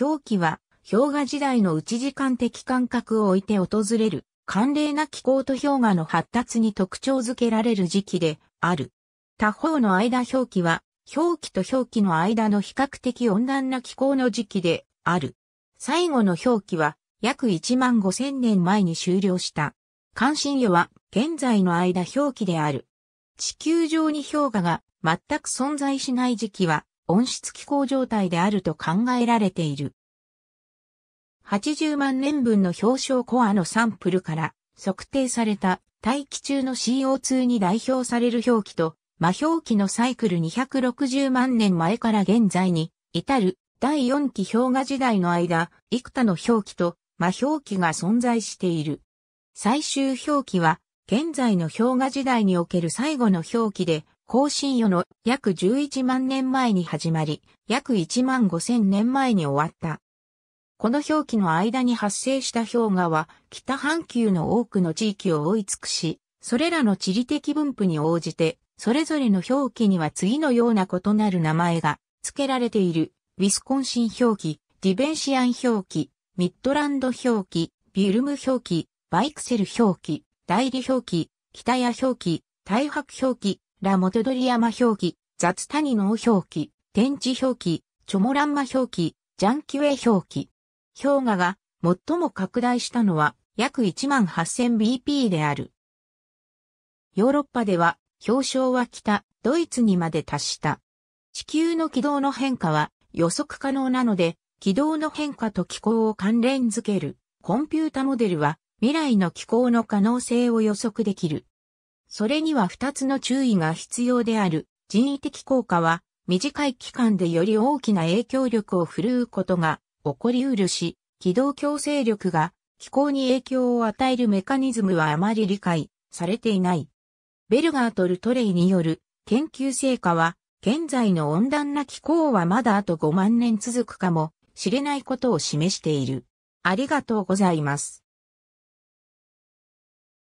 表記は、氷河時代の内時間的間隔を置いて訪れる、寒冷な気候と氷河の発達に特徴づけられる時期である。他方の間表記は、表記と表記の間の比較的温暖な気候の時期である。最後の表記は、約1万5千年前に終了した。関心よは、現在の間表記である。地球上に氷河が全く存在しない時期は、温室気候状態であると考えられている。80万年分の氷床コアのサンプルから測定された大気中の CO2 に代表される表記と、魔表記のサイクル260万年前から現在に至る第4期氷河時代の間、幾多の表記と魔表記が存在している。最終表記は、現在の氷河時代における最後の表記で、更新世の約11万年前に始まり、約1万5千年前に終わった。この表記の間に発生した氷河は北半球の多くの地域を覆い尽くし、それらの地理的分布に応じて、それぞれの表記には次のような異なる名前が付けられている。ウィスコンシン表記、ディベンシアン表記、ミッドランド表記、ビルム表記、バイクセル表記、代理表記、北谷表記、大白表記、ラ元鳥山表記、雑谷の表記、天地表記、チョモランマ表記、ジャンキウェ表記。氷河が最も拡大したのは約 18,000bp である。ヨーロッパでは氷床は北、ドイツにまで達した。地球の軌道の変化は予測可能なので、軌道の変化と気候を関連づけるコンピュータモデルは未来の気候の可能性を予測できる。それには二つの注意が必要である。人為的効果は、短い期間でより大きな影響力を振るうことが起こりうるし、軌道強制力が気候に影響を与えるメカニズムはあまり理解されていない。ベルガーとルトレイによる研究成果は、現在の温暖な気候はまだあと5万年続くかもしれないことを示している。ありがとうございます。